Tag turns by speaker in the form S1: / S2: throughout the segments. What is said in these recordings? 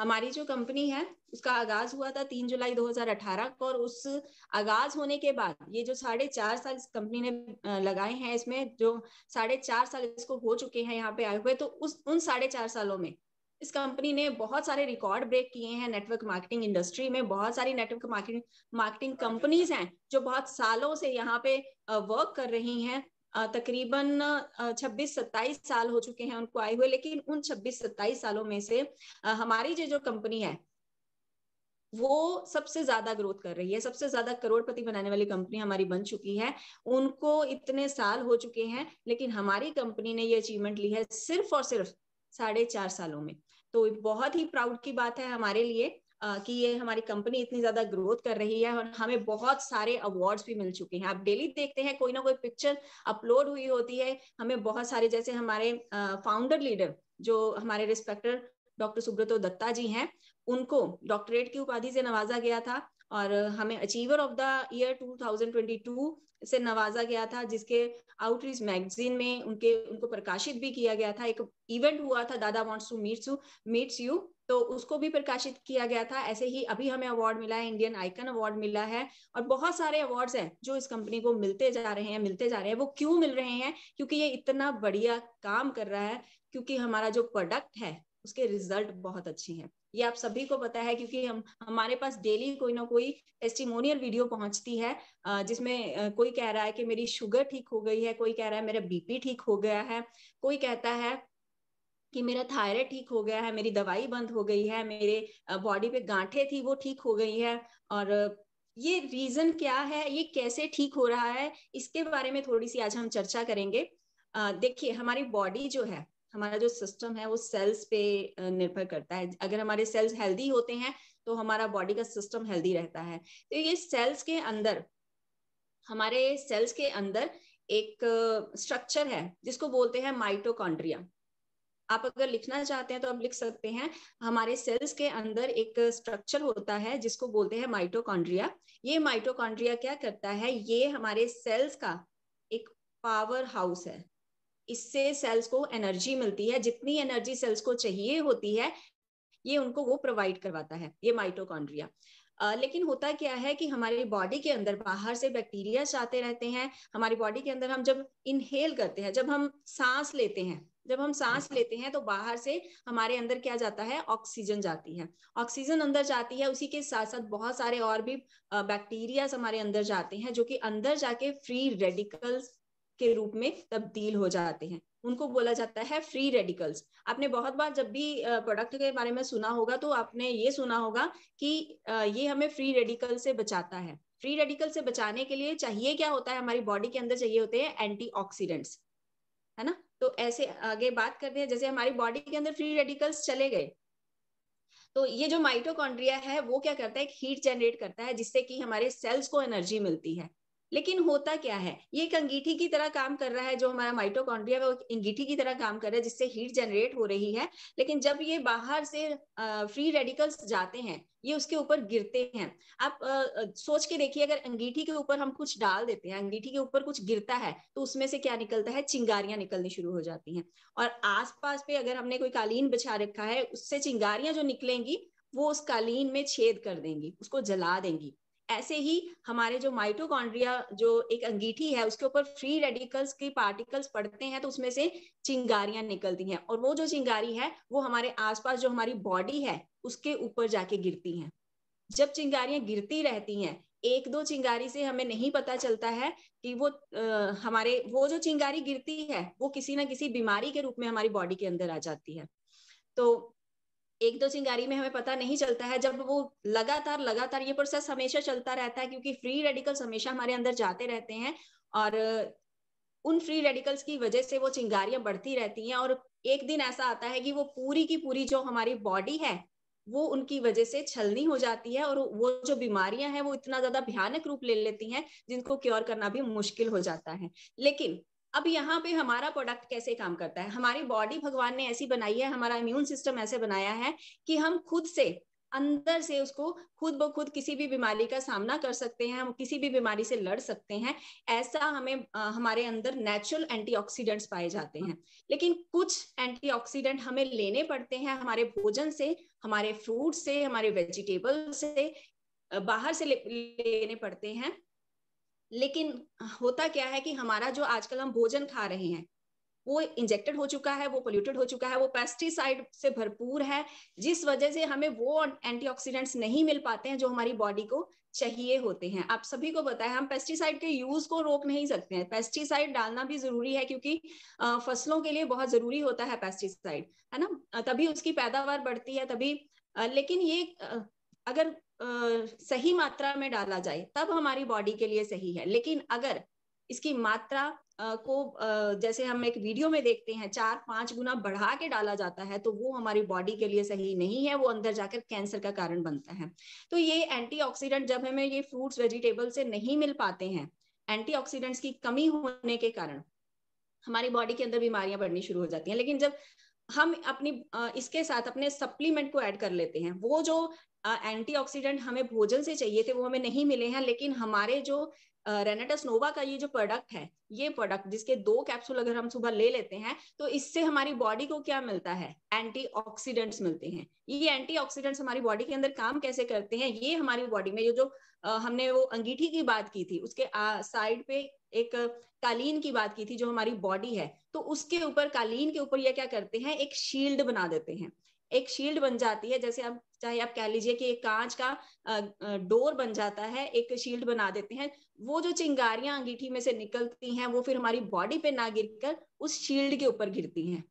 S1: हमारी जो कंपनी है उसका आगाज हुआ था तीन जुलाई 2018 को और उस आगाज होने के बाद ये जो साढ़े चार साल इस कंपनी ने लगाए हैं इसमें जो साढ़े चार साल इसको हो चुके हैं यहाँ पे आए हुए तो उस उन साढ़े चार सालों में इस कंपनी ने बहुत सारे रिकॉर्ड ब्रेक किए हैं नेटवर्क मार्केटिंग इंडस्ट्री में बहुत सारी नेटवर्क मार्केटिंग मार्केटिंग कंपनीज हैं जो बहुत सालों से यहाँ पे वर्क कर रही हैं तकरीबन 26-27 साल हो चुके हैं उनको आए हुए लेकिन उन 26-27 सालों में से हमारी जो जो कंपनी है वो सबसे ज्यादा ग्रोथ कर रही है सबसे ज्यादा करोड़पति बनाने वाली कंपनी हमारी बन चुकी है उनको इतने साल हो चुके हैं लेकिन हमारी कंपनी ने ये अचीवमेंट ली है सिर्फ और सिर्फ साढ़े चार सालों में तो बहुत ही प्राउड की बात है हमारे लिए कि ये हमारी कंपनी इतनी ज्यादा ग्रोथ कर रही है और हमें बहुत सारे अवार्ड्स भी मिल चुके हैं आप डेली देखते हैं कोई ना कोई पिक्चर अपलोड हुई होती है हमें बहुत सारे जैसे हमारे फाउंडर लीडर जो हमारे रिस्पेक्टर डॉक्टर सुब्रतो दत्ता जी हैं उनको डॉक्टरेट की उपाधि से नवाजा गया था और हमें अचीवर ऑफ द ईयर 2022 से नवाजा गया था जिसके आउटरीच मैगजीन में उनके उनको प्रकाशित भी किया गया था एक इवेंट हुआ था दादा wants to meets you meets you तो उसको भी प्रकाशित किया गया था ऐसे ही अभी हमें अवार्ड मिला है इंडियन आइकन अवार्ड मिला है और बहुत सारे अवार्ड हैं जो इस कंपनी को मिलते जा रहे हैं मिलते जा रहे हैं वो क्यों मिल रहे हैं क्योंकि ये इतना बढ़िया काम कर रहा है क्योंकि हमारा जो प्रोडक्ट है उसके रिजल्ट बहुत अच्छे हैं ये आप सभी को पता है क्योंकि हम हमारे पास डेली कोई ना कोई टेस्टिमोनियल वीडियो पहुंचती है जिसमें कोई कह रहा है कि मेरी शुगर ठीक हो गई है कोई कह रहा है मेरा बीपी ठीक हो गया है कोई कहता है कि मेरा थायराइड ठीक हो गया है मेरी दवाई बंद हो गई है मेरे बॉडी पे गांठे थी वो ठीक हो गई है और ये रीजन क्या है ये कैसे ठीक हो रहा है इसके बारे में थोड़ी सी आज हम चर्चा करेंगे देखिए हमारी बॉडी जो है हमारा जो सिस्टम है वो सेल्स पे निर्भर करता है अगर हमारे सेल्स हेल्दी होते हैं तो हमारा बॉडी का सिस्टम हेल्दी रहता है तो ये सेल्स के अंदर हमारे सेल्स के अंदर एक स्ट्रक्चर है जिसको बोलते हैं माइटोकॉन्ड्रिया आप अगर लिखना चाहते हैं तो आप लिख सकते हैं हमारे सेल्स के अंदर एक स्ट्रक्चर होता है जिसको बोलते हैं माइटोकॉन्ड्रिया ये माइटोकॉन्ड्रिया क्या करता है ये हमारे सेल्स का एक पावर हाउस है इससे सेल्स को एनर्जी मिलती है जितनी एनर्जी सेल्स को चाहिए होती है ये उनको वो प्रोवाइड करवाता है ये माइटोकॉन्ड्रिया लेकिन होता क्या है कि हमारी बॉडी के अंदर बाहर से बैक्टीरिया आते रहते हैं हमारी बॉडी के अंदर हम जब इनहेल करते हैं जब हम सांस लेते हैं जब हम सांस अच्छा। लेते हैं तो बाहर से हमारे अंदर क्या जाता है ऑक्सीजन जाती है ऑक्सीजन अंदर जाती है उसी के साथ साथ बहुत सारे और भी बैक्टीरिया हमारे अंदर जाते हैं जो कि अंदर जाके फ्री रेडिकल्स के रूप में तब्दील हो जाते हैं उनको बोला जाता है फ्री रेडिकल्स आपने बहुत बार जब भी प्रोडक्ट के बारे में सुना होगा तो आपने ये सुना होगा कि ये हमें फ्री रेडिकल से बचाता है फ्री रेडिकल से बचाने के लिए चाहिए क्या होता है हमारी बॉडी के अंदर चाहिए होते हैं एंटीऑक्सीडेंट्स है ना तो ऐसे आगे बात करते हैं जैसे हमारी बॉडी के अंदर फ्री रेडिकल्स चले गए तो ये जो माइटोकॉन्ड्रिया है वो क्या करता है हीट जनरेट करता है जिससे कि हमारे सेल्स को एनर्जी मिलती है लेकिन होता क्या है ये एक अंगीठी की तरह काम कर रहा है जो हमारा माइटोकॉन्ड्रिया है वो अंगीठी की तरह काम कर रहा है जिससे हीट जनरेट हो रही है लेकिन जब ये बाहर से फ्री रेडिकल्स जाते हैं ये उसके ऊपर गिरते हैं आप आ, सोच के देखिए अगर अंगीठी के ऊपर हम कुछ डाल देते हैं अंगीठी के ऊपर कुछ गिरता है तो उसमें से क्या निकलता है चिंगारियां निकलनी शुरू हो जाती हैं और आसपास पे अगर हमने कोई कालीन बिछा रखा है उससे चिंगारियां जो निकलेंगी वो उस कालीन में छेद कर देंगी उसको जला देंगी ऐसे ही हमारे जो माइटोकॉन्ड्रिया जो एक अंगीठी है उसके ऊपर फ्री रेडिकल्स की पार्टिकल्स पड़ते हैं तो उसमें से चिंगारियां निकलती हैं और वो जो चिंगारी है वो हमारे आसपास जो हमारी बॉडी है उसके ऊपर जाके गिरती हैं जब चिंगारियां गिरती रहती हैं एक दो चिंगारी से हमें नहीं पता चलता है कि वो आ, हमारे वो जो चिंगारी गिरती है वो किसी ना किसी बीमारी के रूप में हमारी बॉडी के अंदर आ जाती है तो एक दो चिंगारी में हमें पता नहीं चलता है जब वो लगातार लगातार ये प्रोसेस हमेशा चलता रहता है क्योंकि फ्री रेडिकल्स हमेशा हमारे अंदर जाते रहते हैं और उन फ्री रेडिकल्स की वजह से वो चिंगारियां बढ़ती रहती हैं और एक दिन ऐसा आता है कि वो पूरी की पूरी जो हमारी बॉडी है वो उनकी वजह से छलनी हो जाती है और वो जो बीमारियां हैं वो इतना ज्यादा भयानक रूप ले लेती हैं जिनको क्योर करना भी मुश्किल हो जाता है लेकिन अब यहाँ पे हमारा प्रोडक्ट कैसे काम करता है हमारी बॉडी भगवान ने ऐसी बनाई है हमारा इम्यून सिस्टम ऐसे बनाया है कि हम खुद से अंदर से उसको खुद ब खुद किसी भी बीमारी का सामना कर सकते हैं हम किसी भी बीमारी से लड़ सकते हैं ऐसा हमें आ, हमारे अंदर नेचुरल एंटीऑक्सीडेंट्स पाए जाते हैं लेकिन कुछ एंटीऑक्सीडेंट हमें लेने पड़ते हैं हमारे भोजन से हमारे फ्रूट से हमारे वेजिटेबल से बाहर से ले, लेने पड़ते हैं लेकिन होता क्या है कि हमारा जो आजकल हम भोजन खा रहे हैं वो इंजेक्टेड हो चुका है वो पोल्यूटेड हो चुका है वो पेस्टिसाइड से भरपूर है जिस वजह से हमें वो एंटीऑक्सीडेंट्स नहीं मिल पाते हैं जो हमारी बॉडी को चाहिए होते हैं आप सभी को बताए हम पेस्टिसाइड के यूज को रोक नहीं सकते हैं पेस्टिसाइड डालना भी जरूरी है क्योंकि फसलों के लिए बहुत जरूरी होता है पेस्टिसाइड है ना तभी उसकी पैदावार बढ़ती है तभी लेकिन ये अगर सही मात्रा में डाला जाए तब हमारी बॉडी के लिए सही है लेकिन अगर इसकी मात्रा को जैसे हम एक वीडियो में देखते हैं चार पांच गुना बढ़ा के डाला जाता है तो वो हमारी बॉडी के लिए सही नहीं है वो अंदर जाकर कैंसर का कारण बनता है तो ये एंटीऑक्सीडेंट जब हमें ये फ्रूट्स वेजिटेबल से नहीं मिल पाते हैं एंटीऑक्सीडेंट्स की कमी होने के कारण हमारी बॉडी के अंदर बीमारियां बढ़नी शुरू हो जाती हैं लेकिन जब हम अपनी इसके साथ अपने सप्लीमेंट को ऐड कर लेते हैं वो जो एंटीऑक्सीडेंट हमें भोजन से चाहिए थे वो हमें नहीं मिले हैं लेकिन हमारे जो रेनेटस नोवा का ये जो प्रोडक्ट है ये प्रोडक्ट जिसके दो कैप्सूल अगर हम सुबह ले लेते हैं तो इससे हमारी बॉडी को क्या मिलता है एंटीऑक्सीडेंट्स मिलते हैं ये एंटीऑक्सीडेंट्स हमारी बॉडी के अंदर काम कैसे करते हैं ये हमारी बॉडी में ये जो हमने वो अंगीठी की बात की थी उसके साइड पे एक कालीन की बात की थी जो हमारी बॉडी है तो उसके ऊपर कालीन के ऊपर ये क्या करते हैं एक शील्ड बना देते हैं एक शील्ड बन जाती है जैसे आप चाहे आप कह लीजिए कि एक कांच का डोर बन जाता है एक शील्ड बना देते हैं वो जो चिंगारियां अंगीठी में से निकलती हैं वो फिर हमारी बॉडी पे ना गिरकर उस शील्ड के ऊपर गिरती हैं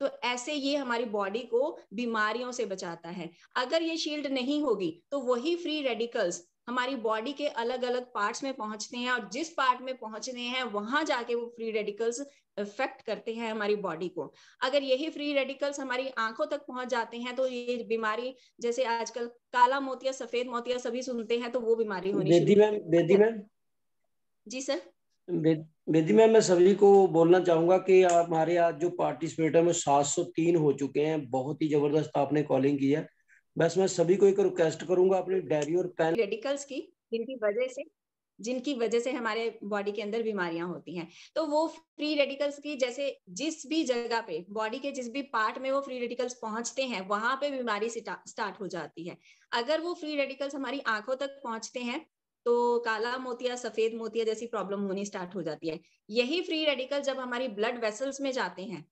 S1: तो ऐसे ये हमारी बॉडी को बीमारियों से बचाता है अगर ये शील्ड नहीं होगी तो वही फ्री रेडिकल्स हमारी बॉडी के अलग अलग पार्ट्स में पहुंचते हैं और जिस पार्ट में पहुंचने हैं वहां जाके वो फ्री रेडिकल्स इफेक्ट करते हैं हमारी बॉडी को अगर यही फ्री रेडिकल्स हमारी आंखों तक पहुंच जाते हैं तो ये बीमारी जैसे आजकल काला मोतिया सफेद मोतिया सभी सुनते हैं तो वो बीमारी होनी बेदी मैं, बेदी मैं। जी सर बेदी मैम मैं सभी को बोलना चाहूंगा कि हमारे आज जो सात सौ तीन हो चुके हैं बहुत ही जबरदस्त आपने कॉलिंग की है बस मैं सभी को एक रिक्वेस्ट करूंगा अपने डायरी और पेन रेडिकल्स की जिनकी वजह से जिनकी वजह से हमारे बॉडी के अंदर बीमारियां होती हैं तो वो फ्री रेडिकल्स की जैसे जिस भी जगह पे बॉडी के जिस भी पार्ट में वो फ्री रेडिकल्स पहुंचते हैं वहां पे बीमारी स्टार्ट हो जाती है अगर वो फ्री रेडिकल्स हमारी आंखों तक पहुंचते हैं तो काला मोतिया सफेद मोतिया जैसी प्रॉब्लम होनी स्टार्ट हो जाती है यही फ्री रेडिकल जब हमारी ब्लड वेसल्स में जाते हैं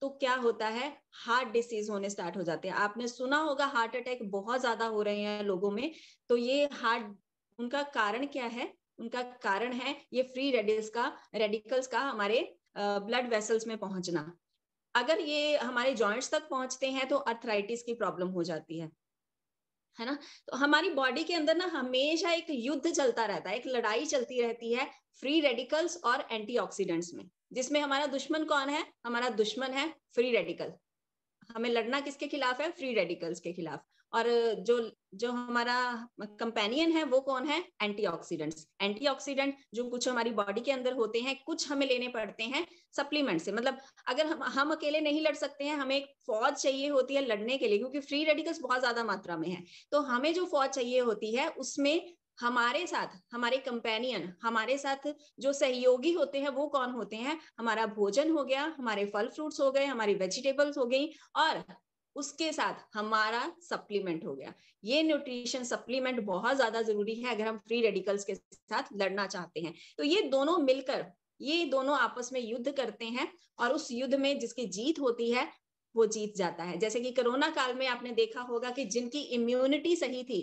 S1: तो क्या होता है हार्ट डिसीज होने स्टार्ट हो जाते हैं आपने सुना होगा हार्ट अटैक बहुत ज्यादा हो रहे हैं लोगों में तो ये हार्ट उनका कारण क्या है उनका कारण है ये फ्री रेडिकल्स का रेडिकल्स का हमारे ब्लड वेसल्स में पहुंचना अगर ये हमारे जॉइंट्स तक पहुंचते हैं तो अर्थराइटिस की प्रॉब्लम हो जाती है है ना तो हमारी बॉडी के अंदर ना हमेशा एक युद्ध चलता रहता है एक लड़ाई चलती रहती है फ्री रेडिकल्स और एंटीऑक्सीडेंट्स में जिसमें हमारा दुश्मन कौन है हमारा दुश्मन है फ्री रेडिकल हमें लड़ना किसके खिलाफ है फ्री रेडिकल्स के खिलाफ और जो जो हमारा कंपेनियन है वो कौन है एंटीऑक्सीडेंट्स एंटीऑक्सीडेंट जो कुछ हमारी बॉडी के अंदर होते हैं कुछ हमें लेने पड़ते हैं सप्लीमेंट से मतलब अगर हम हम अकेले नहीं लड़ सकते हैं हमें एक फौज चाहिए होती है लड़ने के लिए क्योंकि फ्री रेडिकल्स बहुत ज्यादा मात्रा में है तो हमें जो फौज चाहिए होती है उसमें हमारे साथ हमारे कंपेनियन हमारे साथ जो सहयोगी होते हैं वो कौन होते हैं हमारा भोजन हो गया हमारे फल फ्रूट्स हो गए हमारी वेजिटेबल्स हो गई और उसके साथ हमारा सप्लीमेंट हो गया ये न्यूट्रिशन सप्लीमेंट बहुत ज्यादा जरूरी है अगर हम फ्री रेडिकल्स के साथ लड़ना चाहते हैं तो ये दोनों मिलकर ये दोनों आपस में युद्ध करते हैं और उस युद्ध में जिसकी जीत होती है वो जीत जाता है जैसे कि कोरोना काल में आपने देखा होगा कि जिनकी इम्यूनिटी सही थी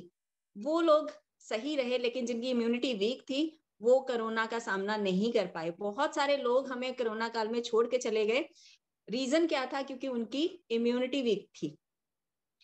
S1: वो लोग सही रहे लेकिन जिनकी इम्यूनिटी वीक थी वो कोरोना का सामना नहीं कर पाए बहुत सारे लोग हमें कोरोना काल में छोड़ के चले गए रीजन क्या था क्योंकि उनकी इम्यूनिटी वीक थी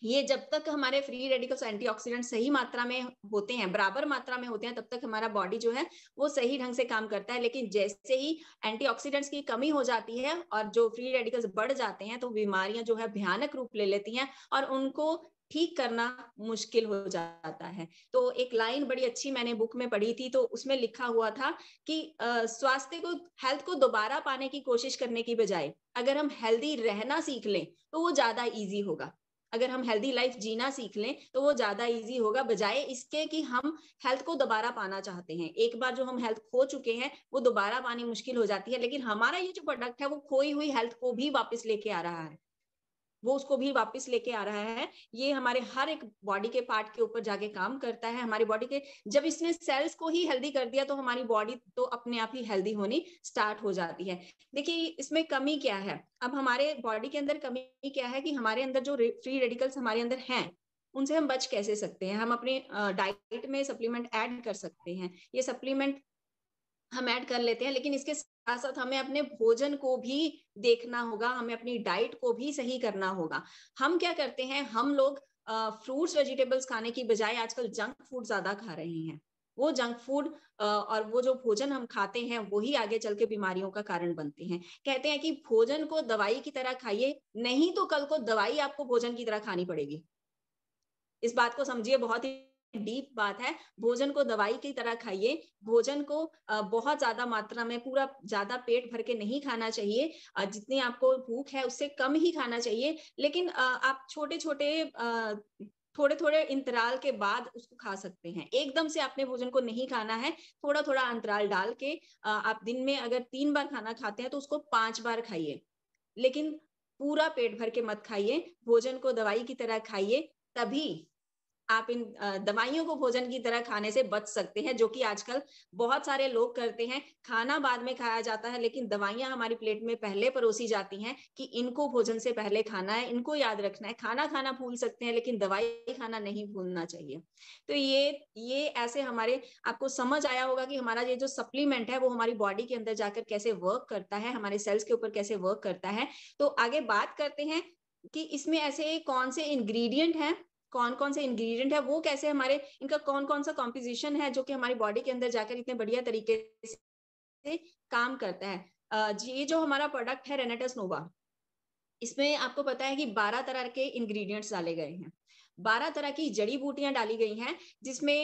S1: ये जब तक हमारे फ्री रेडिकल्स एंटीऑक्सीडेंट सही मात्रा में होते हैं बराबर मात्रा में होते हैं तब तक हमारा बॉडी जो है वो सही ढंग से काम करता है लेकिन जैसे ही एंटीऑक्सीडेंट्स की कमी हो जाती है और जो फ्री रेडिकल्स बढ़ जाते हैं तो बीमारियां जो है भयानक रूप ले लेती हैं और उनको ठीक करना मुश्किल हो जाता है तो एक लाइन बड़ी अच्छी मैंने बुक में पढ़ी थी तो उसमें लिखा हुआ था कि स्वास्थ्य को हेल्थ को दोबारा पाने की कोशिश करने की बजाय अगर हम हेल्दी रहना सीख लें तो वो ज्यादा ईजी होगा अगर हम हेल्दी लाइफ जीना सीख लें तो वो ज्यादा इजी होगा बजाय इसके कि हम हेल्थ को दोबारा पाना चाहते हैं एक बार जो हम हेल्थ खो चुके हैं वो दोबारा पानी मुश्किल हो जाती है लेकिन हमारा ये जो प्रोडक्ट है वो खोई हुई हेल्थ को भी वापस लेके आ रहा है वो उसको भी वापस लेके आ रहा है ये हमारे हर एक बॉडी के पार्ट के ऊपर जाके काम करता है हमारी बॉडी के जब इसने सेल्स को ही हेल्दी कर दिया तो हमारी बॉडी तो अपने आप ही हेल्दी होनी स्टार्ट हो जाती है देखिए इसमें कमी क्या है अब हमारे बॉडी के अंदर कमी क्या है कि हमारे अंदर जो फ्री रेडिकल्स हमारे अंदर हैं उनसे हम बच कैसे सकते हैं हम अपने डाइट में सप्लीमेंट ऐड कर सकते हैं ये सप्लीमेंट हम ऐड कर लेते हैं लेकिन इसके साथ साथ हमें अपने भोजन को भी देखना होगा हमें अपनी डाइट को भी सही करना होगा हम क्या करते हैं हम लोग फ्रूट्स वेजिटेबल्स खाने की बजाय आजकल जंक फूड ज्यादा खा रहे हैं वो जंक फूड और वो जो भोजन हम खाते हैं वही आगे चल के बीमारियों का कारण बनते हैं कहते हैं कि भोजन को दवाई की तरह खाइए नहीं तो कल को दवाई आपको भोजन की तरह खानी पड़ेगी इस बात को समझिए बहुत ही डीप बात है भोजन को दवाई की तरह खाइए भोजन को बहुत ज्यादा मात्रा में पूरा ज्यादा पेट भर के नहीं खाना चाहिए जितनी आपको भूख है उससे कम ही खाना चाहिए लेकिन आप छोटे छोटे थोड़े थोड़े अंतराल के बाद उसको खा सकते हैं एकदम से आपने भोजन को नहीं खाना है थोड़ा थोड़ा अंतराल डाल के आप दिन में अगर तीन बार खाना खाते हैं तो उसको पांच बार खाइए लेकिन पूरा पेट भर के मत खाइए भोजन को दवाई की तरह खाइए तभी आप इन दवाइयों को भोजन की तरह खाने से बच सकते हैं जो कि आजकल बहुत सारे लोग करते हैं खाना बाद में खाया जाता है लेकिन दवाइयां हमारी प्लेट में पहले परोसी जाती हैं कि इनको भोजन से पहले खाना है इनको याद रखना है खाना खाना भूल सकते हैं लेकिन दवाई खाना नहीं भूलना चाहिए तो ये ये ऐसे हमारे आपको समझ आया होगा कि हमारा ये जो सप्लीमेंट है वो हमारी बॉडी के अंदर जाकर कैसे वर्क करता है हमारे सेल्स के ऊपर कैसे वर्क करता है तो आगे बात करते हैं कि इसमें ऐसे कौन से इंग्रेडिएंट हैं कौन कौन से इंग्रेडिएंट है वो कैसे हमारे इनका कौन कौन सा कॉम्पोजिशन है जो कि हमारी बॉडी के अंदर जाकर इतने बढ़िया तरीके से काम करता है ये जो हमारा प्रोडक्ट है रेनेटस नोवा इसमें आपको पता है कि 12 तरह के इंग्रेडिएंट्स डाले गए हैं 12 तरह की जड़ी बूटियां डाली गई हैं जिसमें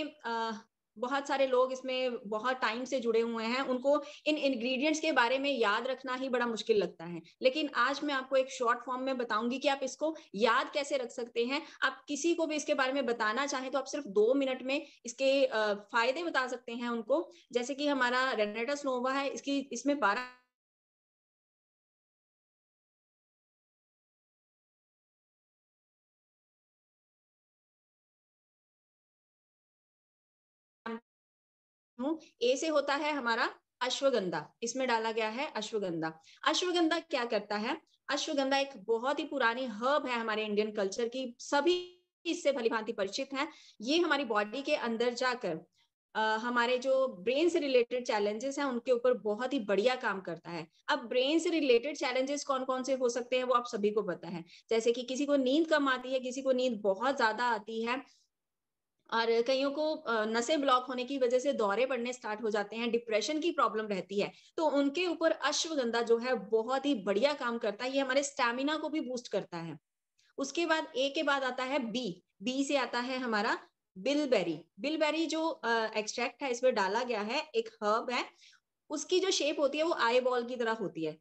S1: बहुत सारे लोग इसमें बहुत टाइम से जुड़े हुए हैं उनको इन इंग्रेडिएंट्स के बारे में याद रखना ही बड़ा मुश्किल लगता है लेकिन आज मैं आपको एक शॉर्ट फॉर्म में बताऊंगी कि आप इसको याद कैसे रख सकते हैं आप किसी को भी इसके बारे में बताना चाहें तो आप सिर्फ दो मिनट में इसके फायदे बता सकते हैं उनको जैसे कि हमारा रेनेटा स्नोवा है इसकी इसमें बारह हूँ ए से होता है हमारा अश्वगंधा इसमें डाला गया है अश्वगंधा अश्वगंधा क्या करता है अश्वगंधा एक बहुत ही पुरानी हर्ब है हमारे इंडियन कल्चर की सभी इससे भलीभांति परिचित हैं ये हमारी बॉडी के अंदर जाकर हमारे जो ब्रेन से रिलेटेड चैलेंजेस हैं उनके ऊपर बहुत ही बढ़िया काम करता है अब ब्रेन से रिलेटेड चैलेंजेस कौन कौन से हो सकते हैं वो आप सभी को पता है जैसे कि किसी को नींद कम आती है किसी को नींद बहुत ज्यादा आती है और कईयों को नशे ब्लॉक होने की वजह से दौरे पड़ने स्टार्ट हो जाते हैं डिप्रेशन की प्रॉब्लम रहती है तो उनके ऊपर अश्वगंधा जो है बहुत ही बढ़िया काम करता है ये हमारे स्टेमिना को भी बूस्ट करता है उसके बाद ए के बाद आता है बी बी से आता है हमारा बिलबेरी बिलबेरी जो एक्सट्रैक्ट है इसमें डाला गया है एक हर्ब है उसकी जो शेप होती है वो आई बॉल की तरह होती है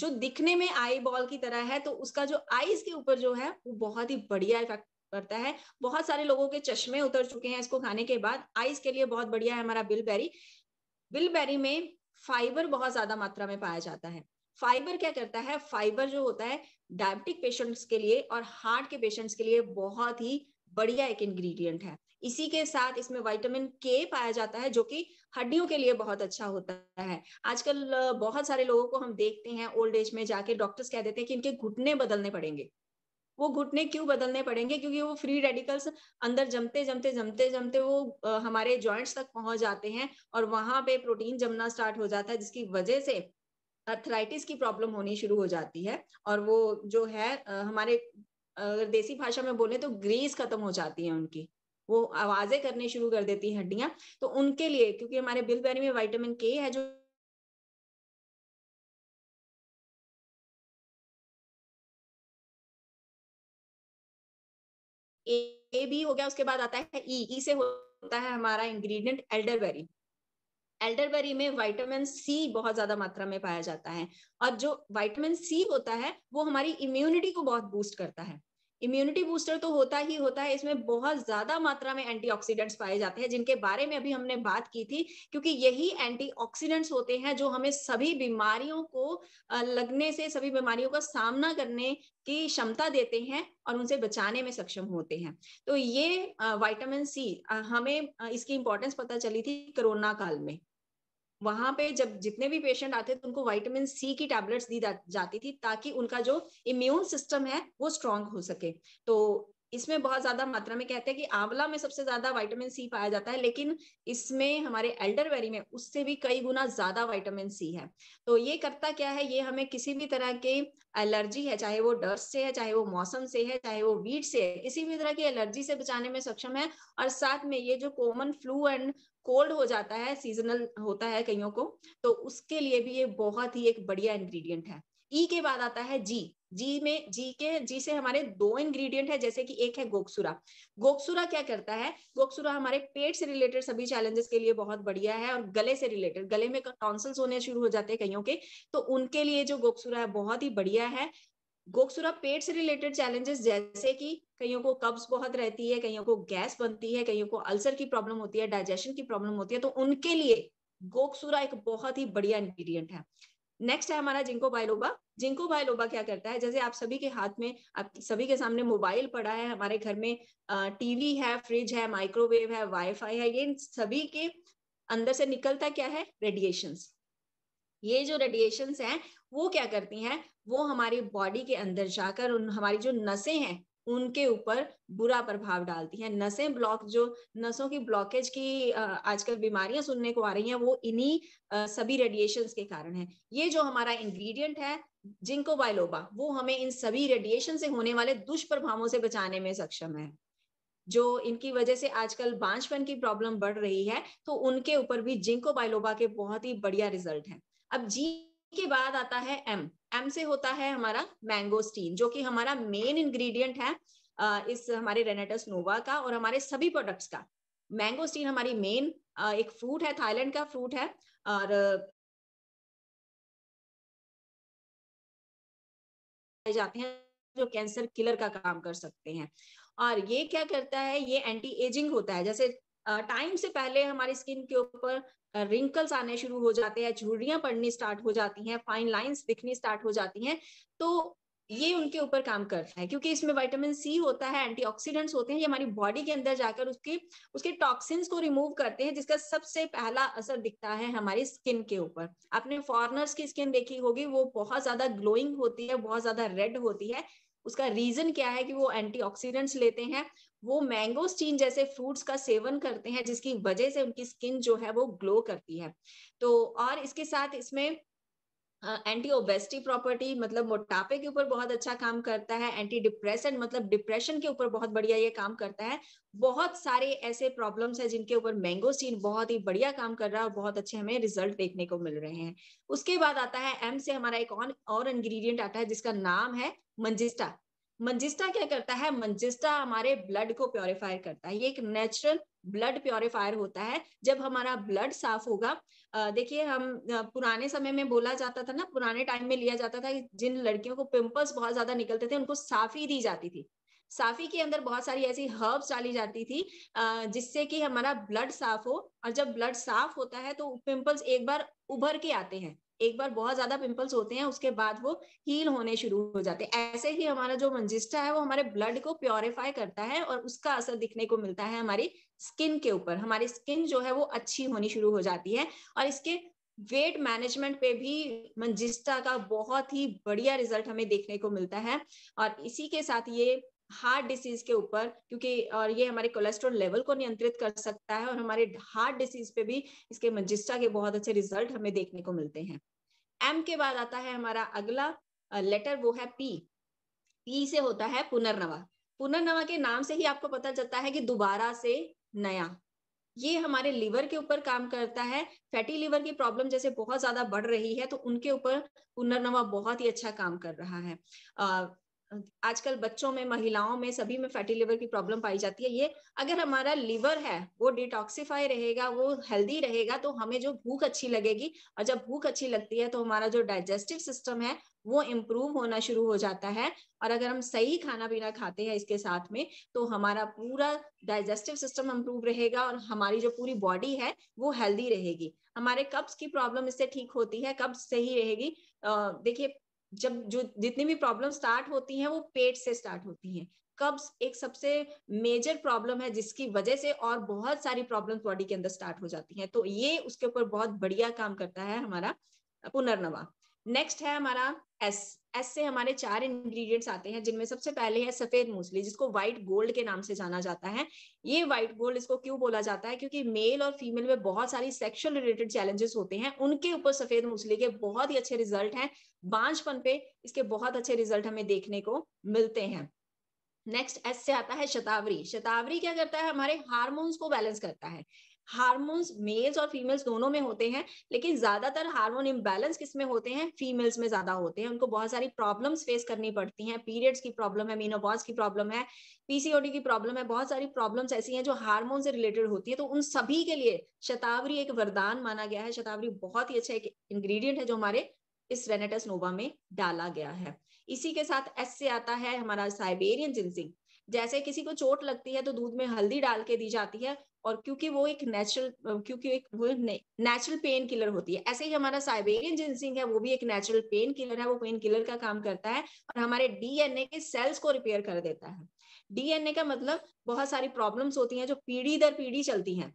S1: जो दिखने में आई बॉल की तरह है तो उसका जो आईज के ऊपर जो है वो बहुत ही बढ़िया इफेक्ट करता है बहुत सारे लोगों के चश्मे उतर चुके हैं इसको खाने के बाद आइस के लिए बहुत बढ़िया है हमारा बिलबेरी बिलबेरी में फाइबर बहुत ज्यादा मात्रा में पाया जाता है फाइबर क्या करता है फाइबर जो होता है डायबिटिक पेशेंट्स के लिए और हार्ट के पेशेंट्स के लिए बहुत ही बढ़िया एक इंग्रेडिएंट है इसी के साथ इसमें विटामिन के पाया जाता है जो कि हड्डियों के लिए बहुत अच्छा होता है आजकल बहुत सारे लोगों को हम देखते हैं ओल्ड एज में जाके डॉक्टर्स कह देते हैं कि इनके घुटने बदलने पड़ेंगे वो घुटने क्यों बदलने पड़ेंगे क्योंकि वो फ्री रेडिकल्स अंदर जमते जमते जमते जमते वो हमारे जॉइंट्स तक पहुंच जाते हैं और वहां पे प्रोटीन जमना स्टार्ट हो जाता है जिसकी वजह से अर्थराइटिस की प्रॉब्लम होनी शुरू हो जाती है और वो जो है हमारे अगर देसी भाषा में बोले तो ग्रीस खत्म हो जाती है उनकी वो आवाजें करने शुरू कर देती है हड्डियां तो उनके लिए क्योंकि हमारे बिल बैरी में विटामिन के है जो ए बी हो गया उसके बाद आता है ई e. ई e से होता है हमारा इंग्रेडिएंट एल्डरबेरी एल्डरबेरी में विटामिन सी बहुत ज्यादा मात्रा में पाया जाता है और जो विटामिन सी होता है वो हमारी इम्यूनिटी को बहुत बूस्ट करता है इम्यूनिटी बूस्टर तो होता ही होता है इसमें बहुत ज्यादा मात्रा में एंटीऑक्सीडेंट्स पाए जाते हैं जिनके बारे में अभी हमने बात की थी क्योंकि यही एंटीऑक्सीडेंट्स होते हैं जो हमें सभी बीमारियों को लगने से सभी बीमारियों का सामना करने की क्षमता देते हैं और उनसे बचाने में सक्षम होते हैं तो ये वाइटामिन सी हमें इसकी इंपॉर्टेंस पता चली थी कोरोना काल में वहां पे जब जितने भी पेशेंट आते थे उनको वाइटामिन सी की टैबलेट्स दी जाती थी ताकि उनका जो इम्यून सिस्टम है वो स्ट्रांग हो सके तो इसमें बहुत ज्यादा मात्रा में कहते हैं कि आंवला में सबसे ज्यादा वाइटामिन सी पाया जाता है लेकिन इसमें हमारे एल्डरबेरी में उससे भी कई गुना ज्यादा वाइटामिन सी है तो ये करता क्या है ये हमें किसी भी तरह के एलर्जी है चाहे वो डस्ट से है चाहे वो मौसम से है चाहे वो वीट से है किसी भी तरह की एलर्जी से बचाने में सक्षम है और साथ में ये जो कॉमन फ्लू एंड कोल्ड हो जाता है सीजनल होता है कईयों को तो उसके लिए भी ये बहुत ही एक बढ़िया इंग्रेडिएंट है ई के बाद आता है जी जी में जी के जी से हमारे दो इंग्रेडिएंट है जैसे कि एक है गोकसुरा गोक्सुरा क्या करता है गोक्सुरा हमारे पेट से रिलेटेड सभी चैलेंजेस के लिए बहुत बढ़िया है और गले से रिलेटेड गले में टॉन्सल्स होने शुरू हो जाते हैं कईयों के तो उनके लिए जो गोकसुरा है बहुत ही बढ़िया है गोकसुरा पेट से रिलेटेड चैलेंजेस जैसे कि कईयों को कब्ज बहुत रहती है कईयों को गैस बनती है कईयों को अल्सर की प्रॉब्लम होती है डाइजेशन की प्रॉब्लम होती है तो उनके लिए गोकसूरा एक बहुत ही बढ़िया इंग्रीडियंट है नेक्स्ट है हमारा जिंको बायलोबा जिंको बायलोबा क्या करता है जैसे आप सभी के हाथ में आप सभी के सामने मोबाइल पड़ा है हमारे घर में टीवी है फ्रिज है माइक्रोवेव है वाईफाई है ये सभी के अंदर से निकलता क्या है रेडिएशन ये जो रेडिएशन हैं वो क्या करती हैं वो हमारी बॉडी के अंदर जाकर उन हमारी जो नसें हैं उनके ऊपर बुरा प्रभाव डालती है नसें ब्लॉक जो नसों की ब्लॉकेज की आजकल बीमारियां सुनने को आ रही हैं वो इन्हीं सभी रेडिएशन के कारण है ये जो हमारा इंग्रेडिएंट है जिंको बायलोबा वो हमें इन सभी रेडिएशन से होने वाले दुष्प्रभावों से बचाने में सक्षम है जो इनकी वजह से आजकल बांझपन की प्रॉब्लम बढ़ रही है तो उनके ऊपर भी जिंको बायलोबा के बहुत ही बढ़िया रिजल्ट है अब जी के बाद आता है एम एम से होता है हमारा मैंगोस्टीन जो कि हमारा मेन इंग्रेडिएंट है इस हमारे रेनेटस नोवा का और हमारे सभी प्रोडक्ट्स का मैंगोस्टीन हमारी मेन एक फ्रूट है थाईलैंड का फ्रूट है और जाते हैं जो कैंसर किलर का काम कर सकते हैं और ये क्या करता है ये एंटी एजिंग होता है जैसे टाइम से पहले हमारी स्किन के ऊपर रिंकल्स आने शुरू हो जाते हैं झुर्रियां पड़नी स्टार्ट हो जाती हैं फाइन लाइंस दिखनी स्टार्ट हो जाती हैं तो ये उनके ऊपर काम करता है क्योंकि इसमें विटामिन सी होता है एंटीऑक्सीडेंट्स होते हैं ये हमारी बॉडी के अंदर जाकर उसके उसके टॉक्सिन्स को रिमूव करते हैं जिसका सबसे पहला असर दिखता है हमारी स्किन के ऊपर आपने फॉरनर्स की स्किन देखी होगी वो बहुत ज्यादा ग्लोइंग होती है बहुत ज्यादा रेड होती है उसका रीजन क्या है कि वो एंटीऑक्सीडेंट्स लेते हैं वो मैंगोस्टीन जैसे फ्रूट्स का सेवन करते हैं जिसकी वजह से उनकी स्किन जो है वो ग्लो करती है तो और इसके साथ इसमें एंटी ओबेसिटी प्रॉपर्टी मतलब मोटापे के ऊपर बहुत अच्छा काम करता है एंटी डिप्रेशन मतलब डिप्रेशन के ऊपर बहुत बढ़िया ये काम करता है बहुत सारे ऐसे प्रॉब्लम्स हैं जिनके ऊपर मैंगो बहुत ही बढ़िया काम कर रहा है और बहुत अच्छे हमें रिजल्ट देखने को मिल रहे हैं उसके बाद आता है एम से हमारा एक और इंग्रीडियंट आता है जिसका नाम है मंजिस्टा मंजिस्टा क्या करता है मंजिस्टा हमारे ब्लड को प्योरीफायर करता है ये एक नेचुरल ब्लड प्योरीफायर होता है जब हमारा ब्लड साफ होगा देखिए हम पुराने समय में बोला जाता था ना पुराने टाइम में लिया जाता था जिन लड़कियों को पिंपल्स बहुत ज्यादा निकलते थे उनको साफी दी जाती थी साफी के अंदर बहुत सारी ऐसी हर्ब्स डाली जाती थी जिससे कि हमारा ब्लड साफ हो और जब ब्लड साफ होता है तो पिंपल्स एक बार उभर के आते हैं एक बार बहुत ज्यादा पिंपल्स होते हैं उसके बाद वो हील होने शुरू हो जाते हैं ऐसे ही हमारा जो मंजिस्टा है वो हमारे ब्लड को प्योरिफाई करता है और उसका असर दिखने को मिलता है हमारी स्किन के ऊपर हमारी स्किन जो है वो अच्छी होनी शुरू हो जाती है और इसके वेट मैनेजमेंट पे भी मंजिस्टा का बहुत ही बढ़िया रिजल्ट हमें देखने को मिलता है और इसी के साथ ये हार्ट डिसीज के ऊपर क्योंकि और ये हमारे कोलेस्ट्रॉल लेवल को नियंत्रित कर सकता है और हमारे हार्ट डिसीज पे भी इसके मजिस्टा के बहुत अच्छे रिजल्ट हमें देखने को मिलते हैं एम के बाद आता है हमारा अगला लेटर वो है पी पी से होता है पुनर्नवा पुनर्नवा के नाम से ही आपको पता चलता है कि दोबारा से नया ये हमारे लीवर के ऊपर काम करता है फैटी लीवर की प्रॉब्लम जैसे बहुत ज्यादा बढ़ रही है तो उनके ऊपर पुनर्नवा बहुत ही अच्छा काम कर रहा है अः आजकल बच्चों में महिलाओं में सभी में फैटी लिवर की प्रॉब्लम पाई जाती है ये अगर हमारा लिवर है वो डिटॉक्सिफाई रहेगा वो हेल्दी रहेगा तो हमें जो भूख अच्छी लगेगी और जब भूख अच्छी लगती है तो हमारा जो डाइजेस्टिव सिस्टम है वो इम्प्रूव होना शुरू हो जाता है और अगर हम सही खाना पीना खाते हैं इसके साथ में तो हमारा पूरा डाइजेस्टिव सिस्टम इम्प्रूव रहेगा और हमारी जो पूरी बॉडी है वो हेल्दी रहेगी हमारे कब्ज की प्रॉब्लम इससे ठीक होती है कब्ज सही रहेगी देखिए जब जो जितनी भी प्रॉब्लम स्टार्ट होती है वो पेट से स्टार्ट होती है कब्ज एक सबसे मेजर प्रॉब्लम है जिसकी वजह से और बहुत सारी प्रॉब्लम बॉडी के अंदर स्टार्ट हो जाती है तो ये उसके ऊपर बहुत बढ़िया काम करता है हमारा पुनर्नवा नेक्स्ट है हमारा एस ऐसे हमारे चार इंग्रेडिएंट्स आते हैं जिनमें सबसे पहले है सफेद मूसली जिसको व्हाइट गोल्ड के नाम से जाना जाता है ये व्हाइट गोल्ड इसको क्यों बोला जाता है क्योंकि मेल और फीमेल में बहुत सारी सेक्शुअल रिलेटेड चैलेंजेस होते हैं उनके ऊपर सफेद मूसली के बहुत ही अच्छे रिजल्ट हैं बांझपन पे इसके बहुत अच्छे रिजल्ट हमें देखने को मिलते हैं नेक्स्ट एस से आता है शतावरी शतावरी क्या करता है हमारे हार्मोन्स को बैलेंस करता है हार्मोन्स मेल्स और फीमेल्स दोनों में होते हैं लेकिन ज्यादातर हार्मोन इम्बेलेंस किसमें होते हैं फीमेल्स में ज्यादा होते हैं उनको बहुत सारी प्रॉब्लम्स फेस करनी पड़ती हैं पीरियड्स की प्रॉब्लम है मीनोबॉज की प्रॉब्लम है पीसीओडी की प्रॉब्लम है बहुत सारी प्रॉब्लम्स ऐसी हैं जो हार्मोन से रिलेटेड होती है तो उन सभी के लिए शतावरी एक वरदान माना गया है शतावरी बहुत ही अच्छा एक इंग्रीडियंट है जो हमारे इस रेनेटस नोवा में डाला गया है इसी के साथ एस से आता है हमारा साइबेरियन जिनसिंग जैसे किसी को चोट लगती है तो दूध में हल्दी डाल के दी जाती है और क्योंकि वो एक नेचुरल क्योंकि एक वो नेचुरल पेन किलर होती है ऐसे ही हमारा साइबेरियन जिनसिंग है वो भी एक नेचुरल पेन किलर है वो पेन किलर का काम करता है और हमारे डीएनए के सेल्स को रिपेयर कर देता है डीएनए का मतलब बहुत सारी प्रॉब्लम्स होती हैं जो पीढ़ी दर पीढ़ी चलती हैं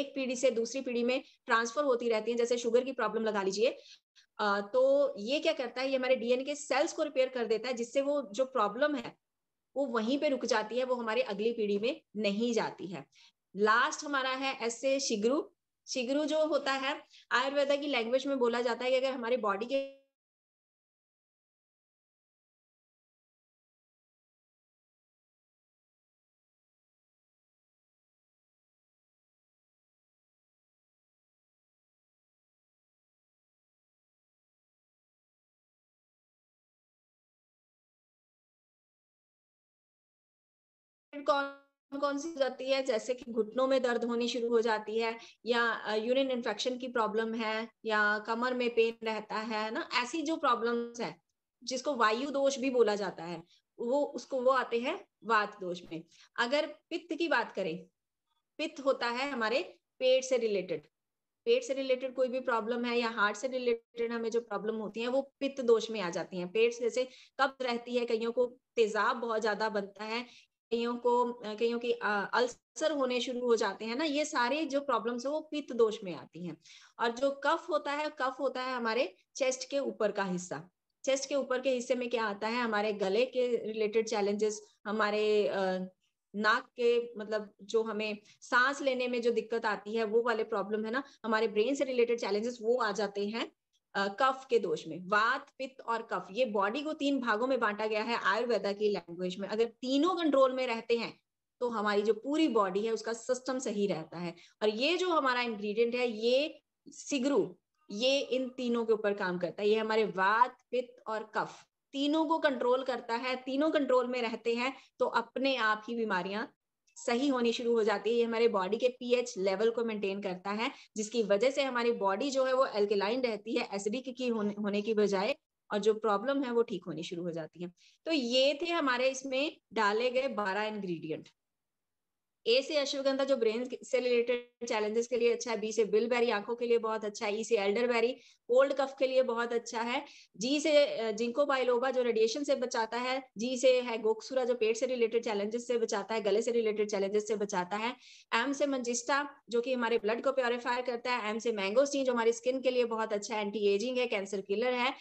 S1: एक पीढ़ी से दूसरी पीढ़ी में ट्रांसफर होती रहती है जैसे शुगर की प्रॉब्लम लगा लीजिए तो ये क्या करता है ये हमारे डीएनए के सेल्स को रिपेयर कर देता है जिससे वो जो प्रॉब्लम है वो वहीं पे रुक जाती है वो हमारी अगली पीढ़ी में नहीं जाती है लास्ट हमारा है ऐसे शिगरु शिगरु जो होता है आयुर्वेदा की लैंग्वेज में बोला जाता है कि अगर हमारी बॉडी के शिकायत कौन कौन सी हो जाती है जैसे कि घुटनों में दर्द होनी शुरू हो जाती है या यूरिन इन्फेक्शन की प्रॉब्लम है या कमर में पेन रहता है ना ऐसी जो प्रॉब्लम्स है जिसको वायु दोष भी बोला जाता है वो उसको वो आते हैं वात दोष में अगर पित्त की बात करें पित्त होता है हमारे पेट से रिलेटेड पेट से रिलेटेड कोई भी प्रॉब्लम है या हार्ट से रिलेटेड हमें जो प्रॉब्लम होती है वो पित्त दोष में आ जाती है पेट जैसे कब रहती है कईयों को तेजाब बहुत ज्यादा बनता है कईयों को कईयों की अल्सर होने शुरू हो जाते हैं ना ये सारे जो प्रॉब्लम्स है वो पित्त दोष में आती हैं और जो कफ होता है कफ होता है हमारे चेस्ट के ऊपर का हिस्सा चेस्ट के ऊपर के हिस्से में क्या आता है हमारे गले के रिलेटेड चैलेंजेस हमारे नाक के मतलब जो हमें सांस लेने में जो दिक्कत आती है वो वाले प्रॉब्लम है ना हमारे ब्रेन से रिलेटेड चैलेंजेस वो आ जाते हैं कफ के दोष में वात पित्त और कफ ये बॉडी को तीन भागों में बांटा गया है आयुर्वेदा की लैंग्वेज में अगर तीनों कंट्रोल में रहते हैं तो हमारी जो पूरी बॉडी है उसका सिस्टम सही रहता है और ये जो हमारा इंग्रेडिएंट है ये सिगरू ये इन तीनों के ऊपर काम करता है ये हमारे वात पित्त और कफ तीनों को कंट्रोल करता है तीनों कंट्रोल में रहते हैं तो अपने आप ही बीमारियां सही होनी शुरू हो जाती है ये हमारे बॉडी के पीएच लेवल को मेंटेन करता है जिसकी वजह से हमारी बॉडी जो है वो एल्केलाइन रहती है एसिडिक की होने, होने की बजाय और जो प्रॉब्लम है वो ठीक होनी शुरू हो जाती है तो ये थे हमारे इसमें डाले गए बारह इंग्रेडिएंट ए से अश्वगंधा जो ब्रेन से रिलेटेड चैलेंजेस के लिए अच्छा है बी से बिल बेरी आंखों के लिए बहुत अच्छा है ई e से एल्डर बैरी कोल्ड कफ के लिए बहुत अच्छा है जी से जिंको बायलोबा जो रेडिएशन से बचाता है जी से है गोकसुरा जो पेट से रिलेटेड चैलेंजेस से बचाता है गले से रिलेटेड चैलेंजेस से बचाता है एम से मंजिस्टा जो कि हमारे ब्लड को प्योरीफाई करता है एम से मैंगोस्टीन जो हमारी स्किन के लिए बहुत अच्छा है एंटी एजिंग है कैंसर किलर है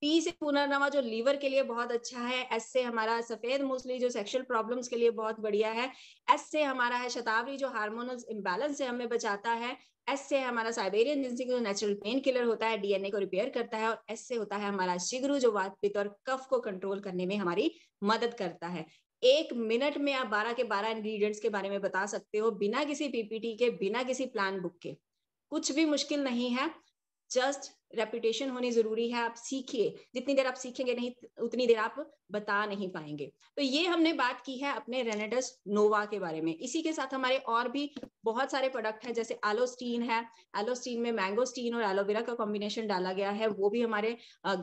S1: पी से पुनर्नवा जो लीवर के लिए बहुत अच्छा है एस से हमारा सफेद मोस्टली जो सेक्सुअल प्रॉब्लम्स के लिए बहुत बढ़िया है एस से हमारा है शतावरी जो हार्मोनल इम्बेलेंस से हमें बचाता है एस से हमारा साइबेरियन इंस्टिंग जो नेचुरल पेन किलर होता है डीएनए को रिपेयर करता है और एस से होता है हमारा शिग्रु जो वात पित्त और कफ को कंट्रोल करने में हमारी मदद करता है एक मिनट में आप बारह के बारह इंग्रेडिएंट्स के बारे में बता सकते हो बिना किसी पीपीटी के बिना किसी प्लान बुक के कुछ भी मुश्किल नहीं है जस्ट रेपुटेशन होनी जरूरी है आप सीखिए जितनी देर आप सीखेंगे नहीं उतनी देर आप बता नहीं पाएंगे तो ये हमने बात की है अपने रेनेडस नोवा के बारे में इसी के साथ हमारे और भी बहुत सारे प्रोडक्ट हैं जैसे एलोस्टीन है एलोस्टीन में मैंगोस्टीन और एलोवेरा का कॉम्बिनेशन डाला गया है वो भी हमारे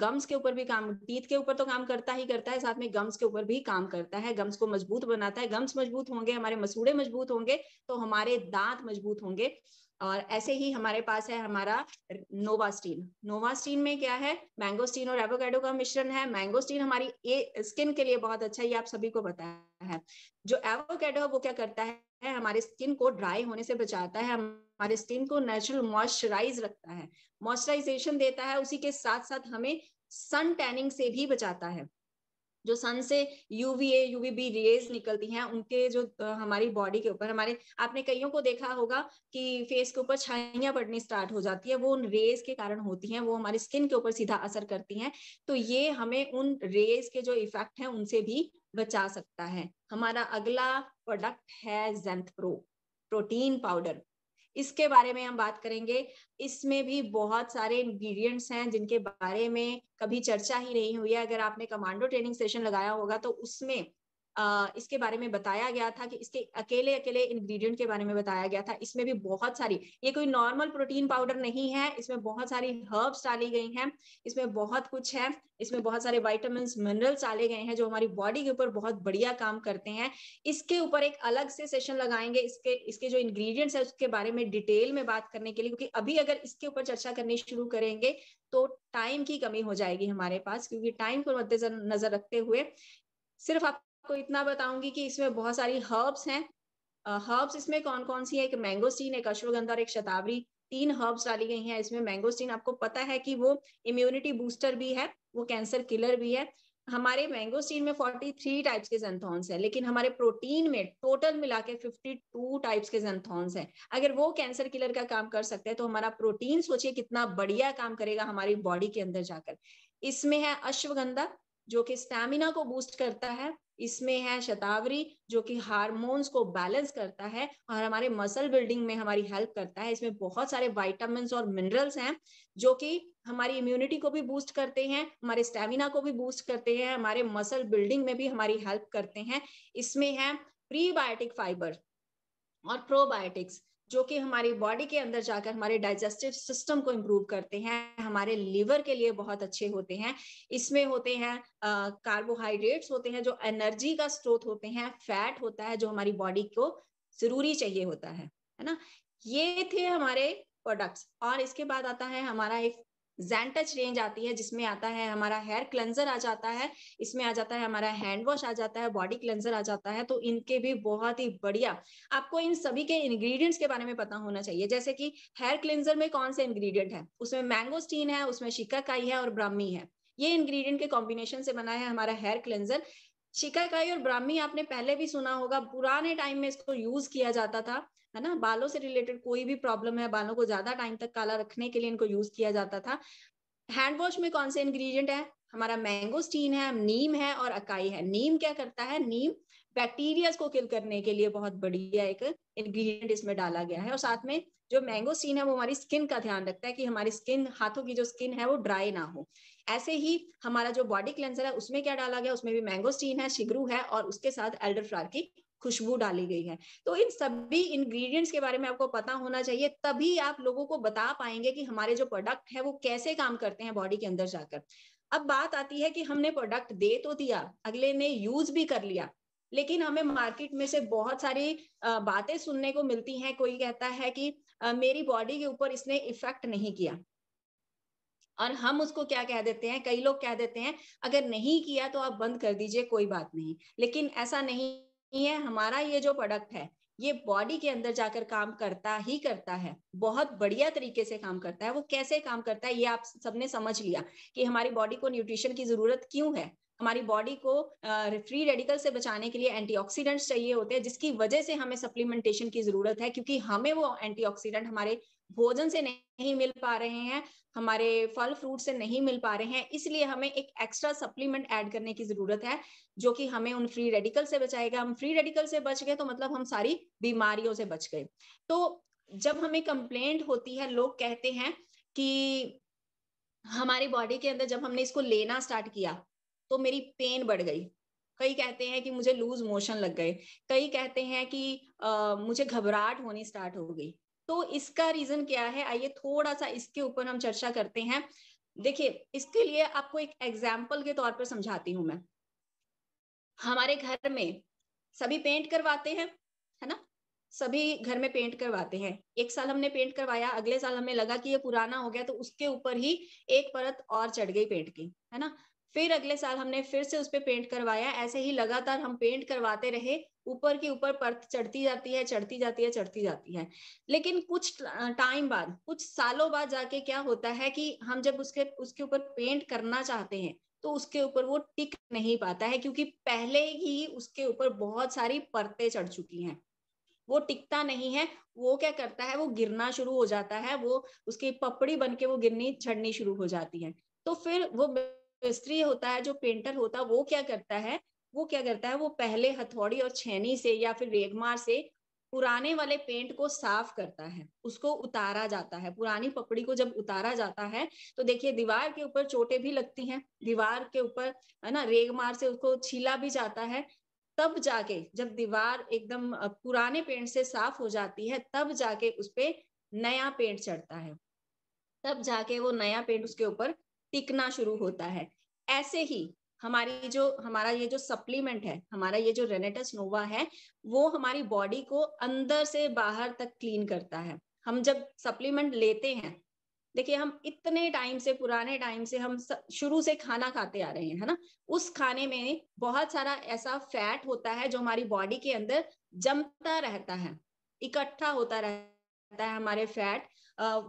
S1: गम्स के ऊपर भी काम टीथ के ऊपर तो काम करता ही करता है साथ में गम्स के ऊपर भी काम करता है गम्स को मजबूत बनाता है गम्स मजबूत होंगे हमारे मसूड़े मजबूत होंगे तो हमारे दांत मजबूत होंगे और ऐसे ही हमारे पास है हमारा नोवास्टीन नोवास्टीन में क्या है मैंगोस्टीन और एवोकेडो का मिश्रण है मैंगोस्टीन हमारी ए, स्किन के लिए बहुत अच्छा ये आप सभी को बताया है जो एवोकेडो है वो क्या करता है हमारे स्किन को ड्राई होने से बचाता है हमारे स्किन को नेचुरल मॉइस्चराइज रखता है मॉइस्चराइजेशन देता है उसी के साथ साथ हमें सन टैनिंग से भी बचाता है जो सन से यूवीए बी रेज निकलती हैं उनके जो हमारी बॉडी के ऊपर हमारे आपने कईयों को देखा होगा कि फेस के ऊपर छाइया पड़नी स्टार्ट हो जाती है वो उन रेज के कारण होती हैं वो हमारी स्किन के ऊपर सीधा असर करती हैं तो ये हमें उन रेज के जो इफेक्ट हैं उनसे भी बचा सकता है हमारा अगला प्रोडक्ट है जेंथ प्रो प्रोटीन पाउडर इसके बारे में हम बात करेंगे इसमें भी बहुत सारे इंग्रेडिएंट्स हैं जिनके बारे में कभी चर्चा ही नहीं हुई है अगर आपने कमांडो ट्रेनिंग सेशन लगाया होगा तो उसमें इसके बारे में बताया गया था कि इसके अकेले अकेले इंग्रेडिएंट के बारे में बताया गया था इसमें भी बहुत सारी ये कोई नॉर्मल प्रोटीन पाउडर नहीं है इसमें बहुत सारी हर्ब्स डाली गई हैं इसमें बहुत कुछ है इसमें बहुत सारे वाइटामिन मिनरल्स डाले गए हैं जो हमारी बॉडी के ऊपर बहुत बढ़िया काम करते हैं इसके ऊपर एक अलग से सेशन लगाएंगे इसके इसके जो इंग्रेडिएंट्स है उसके बारे में डिटेल में बात करने के लिए क्योंकि अभी अगर इसके ऊपर चर्चा करनी शुरू करेंगे तो टाइम की कमी हो जाएगी हमारे पास क्योंकि टाइम को मद्देनजर रखते हुए सिर्फ आप आपको इतना बताऊंगी कि इसमें बहुत सारी हर्ब्स हैं हर्ब्स इसमें कौन कौन सी है एक मैंगोस्टीन एक अश्वगंधा और एक शतावरी तीन हर्ब्स डाली गई हैं इसमें मैंगोस्टीन आपको पता है कि वो इम्यूनिटी बूस्टर भी है वो कैंसर किलर भी है हमारे मैंगोस्टीन में 43 टाइप्स के जेंथॉन्स है लेकिन हमारे प्रोटीन में टोटल मिला के टू टाइप्स के जेंथॉन्स है अगर वो कैंसर किलर का काम कर सकते हैं तो हमारा प्रोटीन सोचिए कितना बढ़िया काम करेगा हमारी बॉडी के अंदर जाकर इसमें है अश्वगंधा जो कि स्टेमिना को बूस्ट करता है इसमें है शतावरी जो कि हार्मोन्स को बैलेंस करता है और हमारे मसल बिल्डिंग में हमारी हेल्प करता है इसमें बहुत सारे वाइटामिन और मिनरल्स हैं जो कि हमारी इम्यूनिटी को भी बूस्ट करते हैं हमारे स्टेमिना को भी बूस्ट करते हैं हमारे मसल बिल्डिंग में भी हमारी हेल्प करते हैं इसमें है प्रीबायोटिक फाइबर और प्रोबायोटिक्स जो कि हमारी बॉडी के अंदर जाकर हमारे डाइजेस्टिव सिस्टम को इम्प्रूव करते हैं हमारे लीवर के लिए बहुत अच्छे होते हैं इसमें होते हैं कार्बोहाइड्रेट्स होते हैं जो एनर्जी का स्रोत होते हैं फैट होता है जो हमारी बॉडी को जरूरी चाहिए होता है है ना ये थे हमारे प्रोडक्ट्स और इसके बाद आता है हमारा एक जेंटच रेंज आती है जिसमें आता है हमारा हेयर क्लेंजर आ जाता है इसमें आ जाता है हमारा हैंड वॉश आ जाता है बॉडी क्लेंजर आ जाता है तो इनके भी बहुत ही बढ़िया आपको इन सभी के इंग्रेडिएंट्स के बारे में पता होना चाहिए जैसे कि हेयर क्लेंजर में कौन से इंग्रेडिएंट है उसमें मैंगोस्टीन है उसमें शिकाकाई है और ब्राह्मी है ये इंग्रेडिएंट के कॉम्बिनेशन से बना है हमारा हेयर क्लेंजर शिकाकाई और ब्राह्मी आपने पहले भी सुना होगा पुराने टाइम में इसको यूज किया जाता था है ना बालों से रिलेटेड कोई भी प्रॉब्लम है बालों को ज्यादा टाइम तक काला रखने के लिए इनको यूज किया जाता था हैंड वॉश में कौन से इंग्रेडिएंट है हमारा मैंगो स्टीन है नीम है और अकाई है नीम क्या करता है नीम बैक्टीरिया को किल करने के लिए बहुत बढ़िया एक इंग्रेडिएंट इसमें डाला गया है और साथ में जो मैंगो स्टीन है वो हमारी स्किन का ध्यान रखता है कि हमारी स्किन हाथों की जो स्किन है वो ड्राई ना हो ऐसे ही हमारा जो बॉडी क्लेंसर है उसमें क्या डाला गया उसमें भी मैंगो स्टीन है शिगरू है और उसके साथ एल्डर की खुशबू डाली गई है तो इन सभी इंग्रेडिएंट्स के बारे में आपको पता होना चाहिए तभी आप लोगों को बता पाएंगे कि हमारे जो प्रोडक्ट है वो कैसे काम करते हैं बॉडी के अंदर जाकर अब बात आती है कि हमने प्रोडक्ट दे तो दिया अगले ने यूज भी कर लिया लेकिन हमें मार्केट में से बहुत सारी बातें सुनने को मिलती हैं कोई कहता है कि मेरी बॉडी के ऊपर इसने इफेक्ट नहीं किया और हम उसको क्या कह देते हैं कई लोग कह देते हैं अगर नहीं किया तो आप बंद कर दीजिए कोई बात नहीं लेकिन ऐसा नहीं है हमारा ये जो प्रोडक्ट है ये बॉडी के अंदर जाकर काम करता ही करता है बहुत बढ़िया तरीके से काम करता है वो कैसे काम करता है ये आप सबने समझ लिया कि हमारी बॉडी को न्यूट्रिशन की जरूरत क्यों है हमारी बॉडी को फ्री रेडिकल से बचाने के लिए एंटीऑक्सीडेंट्स चाहिए होते हैं जिसकी वजह से हमें सप्लीमेंटेशन की जरूरत है क्योंकि हमें वो एंटीऑक्सीडेंट हमारे भोजन से नहीं मिल पा रहे हैं हमारे फल फ्रूट से नहीं मिल पा रहे हैं इसलिए हमें एक एक्स्ट्रा सप्लीमेंट ऐड करने की जरूरत है जो कि हमें उन फ्री रेडिकल से बचाएगा हम फ्री रेडिकल से बच गए तो मतलब हम सारी बीमारियों से बच गए तो जब हमें कंप्लेंट होती है लोग कहते हैं कि हमारी बॉडी के अंदर जब हमने इसको लेना स्टार्ट किया तो मेरी पेन बढ़ गई कई कहते हैं कि मुझे लूज मोशन लग गए कई कहते हैं कि आ, मुझे घबराहट होनी स्टार्ट हो गई तो इसका रीजन क्या है आइए थोड़ा सा इसके ऊपर हम चर्चा करते हैं देखिए इसके लिए आपको एक एग्जाम्पल के तौर पर समझाती हूं मैं हमारे घर में सभी पेंट करवाते हैं है ना सभी घर में पेंट करवाते हैं एक साल हमने पेंट करवाया अगले साल हमें लगा कि ये पुराना हो गया तो उसके ऊपर ही एक परत और चढ़ गई पेंट की है ना फिर अगले साल हमने फिर से उस पर पेंट करवाया ऐसे ही लगातार हम पेंट करवाते रहे ऊपर के ऊपर परत चढ़ती जाती है चढ़ती जाती है चढ़ती जाती है लेकिन कुछ टाइम बाद कुछ सालों बाद जाके क्या होता है कि हम जब उसके उसके ऊपर पेंट करना चाहते हैं तो उसके ऊपर वो टिक नहीं पाता है क्योंकि पहले ही उसके ऊपर बहुत सारी परतें चढ़ चुकी हैं वो टिकता नहीं है वो क्या करता है वो गिरना शुरू हो जाता है वो उसकी पपड़ी बन के वो गिरनी चढ़नी शुरू हो जाती है तो फिर वो स्त्री होता है जो पेंटर होता है वो क्या करता है वो क्या करता है वो पहले हथौड़ी और छैनी से या फिर रेगमार से पुराने वाले पेंट को साफ करता है उसको उतारा जाता है पुरानी पपड़ी को जब उतारा जाता है तो देखिए दीवार के ऊपर चोटें भी लगती हैं दीवार के ऊपर है ना रेगमार से उसको छीला भी जाता है तब जाके जब दीवार एकदम पुराने पेंट से साफ हो जाती है तब जाके उस पर नया पेंट चढ़ता है तब जाके वो नया पेंट उसके ऊपर टिकना शुरू होता है ऐसे ही हमारी जो हमारा ये जो सप्लीमेंट है हमारा ये जो रेनेटस नोवा है वो हमारी बॉडी को अंदर से बाहर तक क्लीन करता है हम जब सप्लीमेंट लेते हैं देखिए हम इतने टाइम से पुराने टाइम से हम शुरू से खाना खाते आ रहे हैं है ना उस खाने में बहुत सारा ऐसा फैट होता है जो हमारी बॉडी के अंदर जमता रहता है इकट्ठा होता रहता है हमारे फैट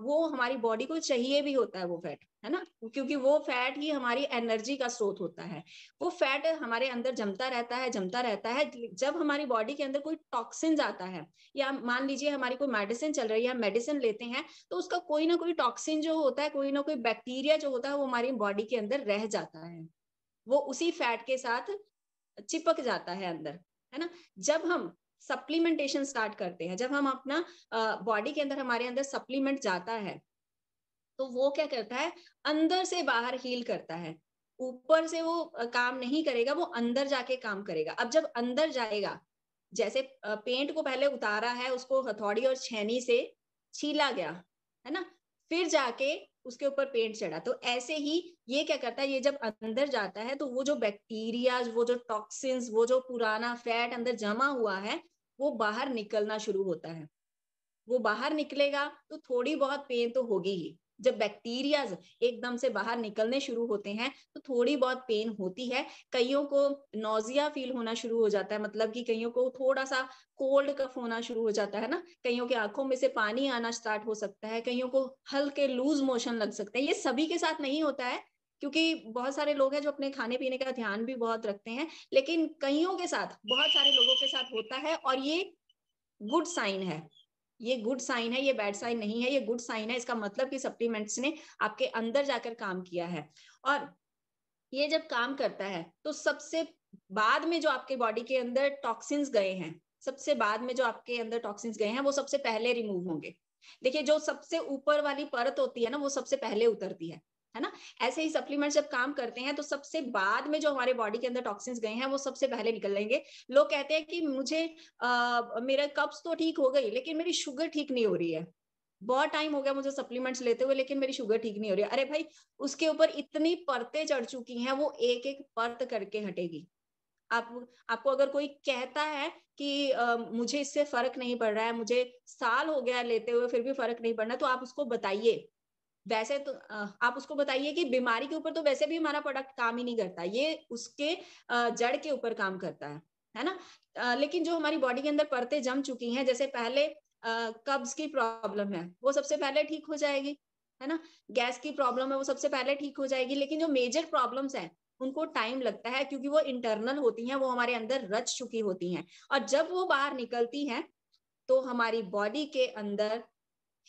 S1: वो हमारी बॉडी को चाहिए भी होता है वो फैट है ना क्योंकि वो फैट ही हमारी एनर्जी का स्रोत होता है वो फैट हमारे अंदर जमता रहता है जमता रहता है जब हमारी बॉडी के अंदर कोई टॉक्सिन आता है या मान लीजिए हमारी कोई मेडिसिन चल रही है मेडिसिन लेते हैं तो उसका कोई ना कोई टॉक्सिन जो होता है कोई ना कोई बैक्टीरिया जो होता है वो हमारी बॉडी के अंदर रह जाता है वो उसी फैट के साथ चिपक जाता है अंदर है ना जब हम सप्लीमेंटेशन स्टार्ट करते हैं जब हम अपना बॉडी के अंदर हमारे अंदर सप्लीमेंट जाता है तो वो क्या करता है अंदर से बाहर हील करता है ऊपर से वो काम नहीं करेगा वो अंदर जाके काम करेगा अब जब अंदर जाएगा जैसे पेंट को पहले उतारा है उसको हथौड़ी और छैनी से छीला गया है ना फिर जाके उसके ऊपर पेंट चढ़ा तो ऐसे ही ये क्या करता है ये जब अंदर जाता है तो वो जो बैक्टीरिया वो जो टॉक्सिन्स वो जो पुराना फैट अंदर जमा हुआ है वो बाहर निकलना शुरू होता है वो बाहर निकलेगा तो थोड़ी बहुत पेन तो होगी ही जब बैक्टीरियाज एकदम से बाहर निकलने शुरू होते हैं तो थोड़ी बहुत पेन होती है कईयों को नोजिया फील होना शुरू हो जाता है मतलब कि कईयों को थोड़ा सा कोल्ड कफ होना शुरू हो जाता है ना कईयों के आंखों में से पानी आना स्टार्ट हो सकता है कईयों को हल्के लूज मोशन लग सकते हैं ये सभी के साथ नहीं होता है क्योंकि बहुत सारे लोग हैं जो अपने खाने पीने का ध्यान भी बहुत रखते हैं लेकिन कईयों के साथ बहुत सारे लोगों के साथ होता है और ये गुड साइन है ये गुड साइन है ये बैड साइन नहीं है ये गुड साइन है इसका मतलब कि सप्लीमेंट्स ने आपके अंदर जाकर काम किया है और ये जब काम करता है तो सबसे बाद में जो आपके बॉडी के अंदर टॉक्सिन्स गए हैं सबसे बाद में जो आपके अंदर टॉक्सिन्स गए हैं वो सबसे पहले रिमूव होंगे देखिए जो सबसे ऊपर वाली परत होती है ना वो सबसे पहले उतरती है है ना ऐसे ही सप्लीमेंट जब काम करते हैं तो सबसे बाद में जो हमारे बॉडी के अंदर टॉक्सिन्स गए हैं वो सबसे पहले निकल लेंगे लोग कहते हैं कि मुझे आ, मेरा कब्स तो ठीक हो गई लेकिन मेरी शुगर ठीक नहीं हो रही है बहुत टाइम हो गया मुझे सप्लीमेंट्स लेते हुए लेकिन मेरी शुगर ठीक नहीं हो रही अरे भाई उसके ऊपर इतनी परतें चढ़ चुकी हैं वो एक एक परत करके हटेगी आप आपको अगर कोई कहता है कि आ, मुझे इससे फर्क नहीं पड़ रहा है मुझे साल हो गया लेते हुए फिर भी फर्क नहीं पड़ रहा तो आप उसको बताइए वैसे तो आप उसको बताइए कि बीमारी के ऊपर तो वैसे भी हमारा प्रोडक्ट काम ही नहीं करता ये उसके जड़ के ऊपर काम करता है है ना लेकिन जो हमारी बॉडी के अंदर परतें जम चुकी हैं जैसे पहले कब्ज की प्रॉब्लम है वो सबसे पहले ठीक हो जाएगी है ना गैस की प्रॉब्लम है वो सबसे पहले ठीक हो जाएगी लेकिन जो मेजर प्रॉब्लम्स हैं उनको टाइम लगता है क्योंकि वो इंटरनल होती हैं वो हमारे अंदर रच चुकी होती हैं और जब वो बाहर निकलती हैं तो हमारी बॉडी के अंदर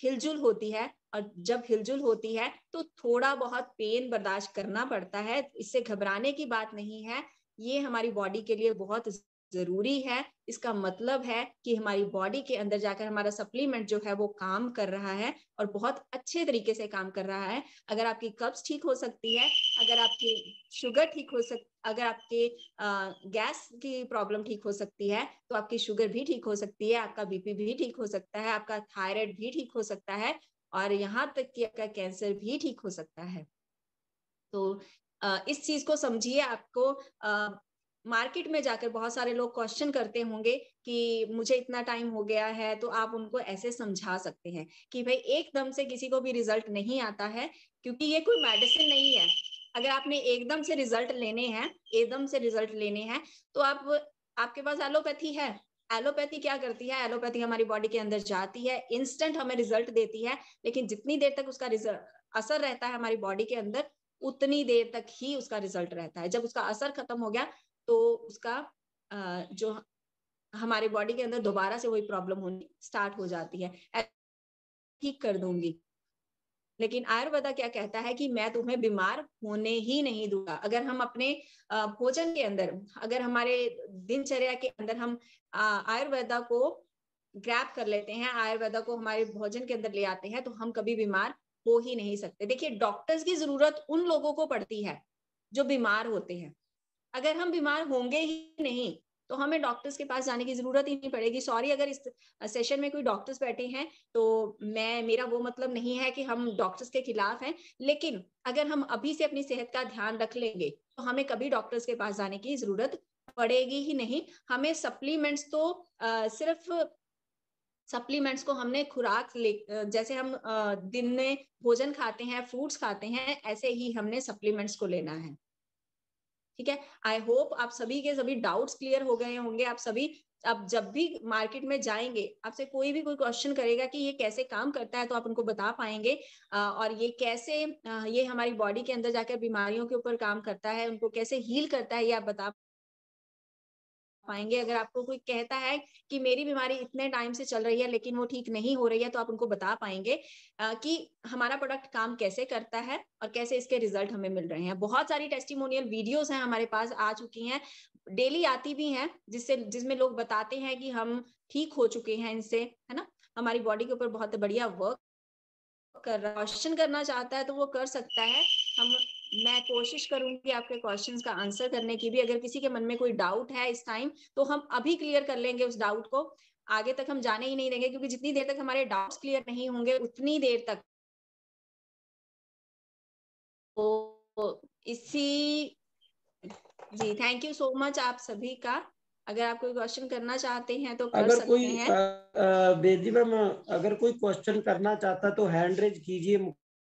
S1: हिलजुल होती है और जब हिलजुल होती है तो थोड़ा बहुत पेन बर्दाश्त करना पड़ता है इससे घबराने की बात नहीं है ये हमारी बॉडी के लिए बहुत जरूरी है इसका मतलब है कि हमारी बॉडी के अंदर जाकर हमारा सप्लीमेंट जो है वो काम कर रहा है और बहुत अच्छे तरीके से काम कर रहा है अगर आपकी कब्ज ठीक हो सकती है अगर आपकी शुगर ठीक हो सक अगर आपके गैस की प्रॉब्लम ठीक हो सकती है तो आपकी शुगर भी ठीक हो सकती है आपका बीपी भी ठीक हो सकता है आपका थायराइड भी ठीक हो सकता है और यहाँ तक कि आपका कैंसर भी ठीक हो सकता है तो इस चीज को समझिए आपको मार्केट में जाकर बहुत सारे लोग क्वेश्चन करते होंगे कि मुझे इतना टाइम हो गया है तो आप उनको ऐसे समझा सकते हैं कि भाई एकदम से किसी को भी रिजल्ट नहीं आता है क्योंकि ये कोई मेडिसिन नहीं है अगर आपने एकदम से रिजल्ट लेने हैं एकदम से रिजल्ट लेने हैं तो आप आपके पास एलोपैथी है एलोपैथी क्या करती है एलोपैथी हमारी बॉडी के अंदर जाती है इंस्टेंट हमें रिजल्ट देती है लेकिन जितनी देर तक उसका असर रहता है हमारी बॉडी के अंदर उतनी देर तक ही उसका रिजल्ट रहता है जब उसका असर खत्म हो गया तो उसका जो हमारे बॉडी के अंदर दोबारा से वही प्रॉब्लम होनी स्टार्ट हो जाती है ठीक कर दूंगी लेकिन आयुर्वेदा क्या कहता है कि मैं तुम्हें बीमार होने ही नहीं दूंगा अगर हम अपने भोजन के अंदर अगर हमारे दिनचर्या के अंदर हम आयुर्वेदा को ग्रैप कर लेते हैं आयुर्वेदा को हमारे भोजन के अंदर ले आते हैं तो हम कभी बीमार हो ही नहीं सकते देखिए डॉक्टर्स की जरूरत उन लोगों को पड़ती है जो बीमार होते हैं अगर हम बीमार होंगे ही नहीं तो हमें डॉक्टर्स के पास जाने की जरूरत ही नहीं पड़ेगी सॉरी अगर इस सेशन में कोई डॉक्टर्स बैठे हैं तो मैं मेरा वो मतलब नहीं है कि हम डॉक्टर्स के खिलाफ हैं लेकिन अगर हम अभी से अपनी सेहत का ध्यान रख लेंगे तो हमें कभी डॉक्टर्स के पास जाने की जरूरत पड़ेगी ही नहीं हमें सप्लीमेंट्स तो आ, सिर्फ सप्लीमेंट्स को हमने खुराक ले जैसे हम दिन में भोजन खाते हैं फ्रूट्स खाते हैं ऐसे ही हमने सप्लीमेंट्स को लेना है ठीक है आई होप आप सभी के सभी डाउट्स क्लियर हो गए होंगे आप सभी आप जब भी मार्केट में जाएंगे आपसे कोई भी कोई क्वेश्चन करेगा कि ये कैसे काम करता है तो आप उनको बता पाएंगे और ये कैसे ये हमारी बॉडी के अंदर जाकर बीमारियों के ऊपर काम करता है उनको कैसे हील करता है ये आप बता पाएंगे अगर आपको कोई कहता है कि मेरी बीमारी इतने टाइम से चल रही है लेकिन वो ठीक नहीं हो रही है तो आप उनको बता पाएंगे आ, कि हमारा प्रोडक्ट काम कैसे करता है और कैसे इसके रिजल्ट हमें मिल रहे हैं बहुत सारी टेस्टिमोनियल वीडियोस हैं हमारे पास आ चुकी हैं डेली आती भी हैं जिससे जिसमें लोग बताते हैं कि हम ठीक हो चुके हैं इनसे है ना हमारी बॉडी के ऊपर बहुत बढ़िया वर्क कर रहा क्वेश्चन करना चाहता है तो वो कर सकता है हम मैं कोशिश करूंगी आपके क्वेश्चंस का आंसर करने की भी अगर किसी के मन में कोई डाउट है इस टाइम तो हम अभी क्लियर कर लेंगे उस डाउट को आगे तक हम जाने ही नहीं देंगे क्योंकि जितनी देर तक हमारे डाउट्स क्लियर नहीं होंगे उतनी देर तक तो इसी जी थैंक यू सो मच आप सभी का अगर आप कोई क्वेश्चन करना चाहते हैं तो कर अगर सकते कोई हैं। बेदी मैम अगर कोई क्वेश्चन करना चाहता तो हैंड रेज कीजिए